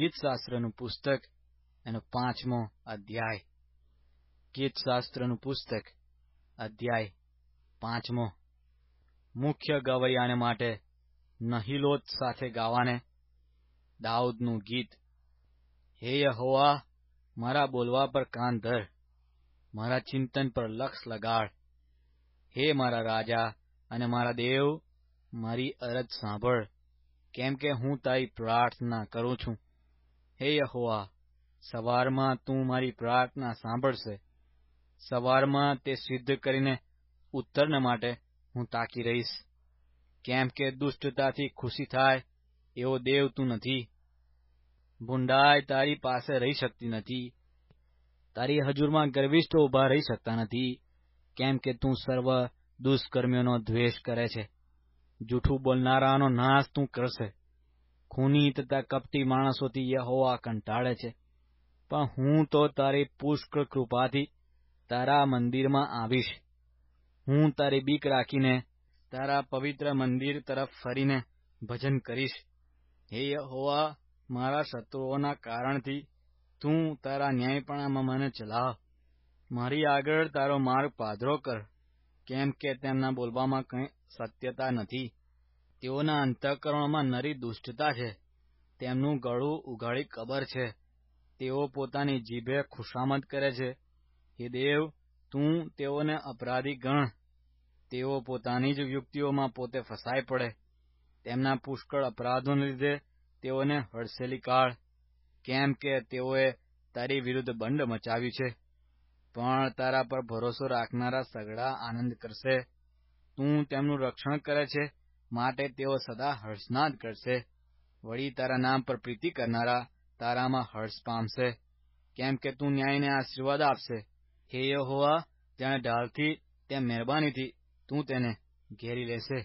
ગીતશાસ્ત્રનું પુસ્તક એનો પાંચમો અધ્યાય ગીતશાસ્ત્રનું પુસ્તક અધ્યાય પાંચમો મુખ્ય ગવૈયાને માટે નહિલોત સાથે ગાવાને દાઉદનું ગીત હેય હોવા મારા બોલવા પર કાન ધર મારા ચિંતન પર લક્ષ લગાડ હે મારા રાજા અને મારા દેવ મારી અરજ સાંભળ કેમ કે હું તારી પ્રાર્થના કરું છું હે યહોવા સવારમાં તું મારી પ્રાર્થના સાંભળશે સવારમાં તે સિદ્ધ કરીને ઉત્તરને માટે હું તાકી રહીશ કેમ કે દુષ્ટતાથી ખુશી થાય એવો દેવ તું નથી ભૂંડાય તારી પાસે રહી શકતી નથી તારી હજુરમાં ગર્વિષ્ઠો ઉભા રહી શકતા નથી કેમ કે તું સર્વ દુષ્કર્મીઓનો દ્વેષ કરે છે જૂઠું બોલનારાનો નાશ તું કરશે ખૂની તથા કપટી માણસોથી યહોવા કંટાળે છે પણ હું તો તારી પુષ્કળ કૃપાથી તારા મંદિરમાં આવીશ હું તારી બીક રાખીને તારા પવિત્ર મંદિર તરફ ફરીને ભજન કરીશ હે યહોવા મારા શત્રુઓના કારણથી તું તારા ન્યાયપણામાં મને ચલાવ મારી આગળ તારો માર્ગ પાદરો કર કેમ કે તેમના બોલવામાં કંઈ સત્યતા નથી તેઓના અંતઃકરણમાં નરી દુષ્ટતા છે તેમનું ગળું ઉઘાડી કબર છે તેઓ પોતાની જીભે ખુશામત કરે છે હે દેવ તું તેઓને અપરાધી ગણ તેઓ પોતાની જ યુક્તિઓમાં પોતે ફસાઈ પડે તેમના પુષ્કળ અપરાધોને લીધે તેઓને હડસેલી કાળ કેમ કે તેઓએ તારી વિરુદ્ધ બંડ મચાવ્યું છે પણ તારા પર ભરોસો રાખનારા સગડા આનંદ કરશે તું તેમનું રક્ષણ કરે છે માટે તેઓ સદા હર્ષનાદ કરશે વળી તારા નામ પર પ્રીતિ કરનારા તારામાં હર્ષ પામશે કેમ કે તું ન્યાયને આશીર્વાદ આપશે હે યહોવા તેણે ઢાલથી તેમ મહેરબાનીથી તું તેને ઘેરી લેશે